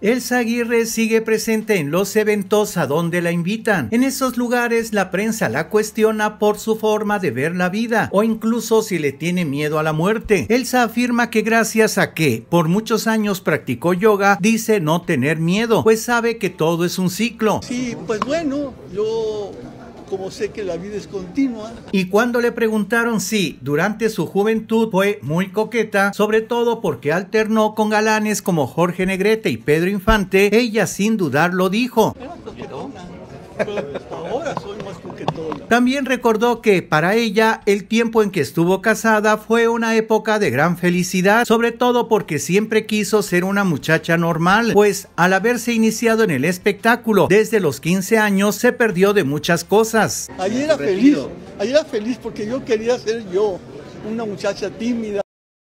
Elsa Aguirre sigue presente en los eventos a donde la invitan. En esos lugares la prensa la cuestiona por su forma de ver la vida o incluso si le tiene miedo a la muerte. Elsa afirma que gracias a que por muchos años practicó yoga, dice no tener miedo, pues sabe que todo es un ciclo. Sí, pues bueno, yo como sé que la vida es continua. Y cuando le preguntaron si durante su juventud fue muy coqueta, sobre todo porque alternó con galanes como Jorge Negrete y Pedro Infante, ella sin dudar lo dijo. Ahora soy más También recordó que para ella el tiempo en que estuvo casada fue una época de gran felicidad, sobre todo porque siempre quiso ser una muchacha normal, pues al haberse iniciado en el espectáculo desde los 15 años se perdió de muchas cosas. Allí era feliz, ahí era feliz porque yo quería ser yo, una muchacha tímida.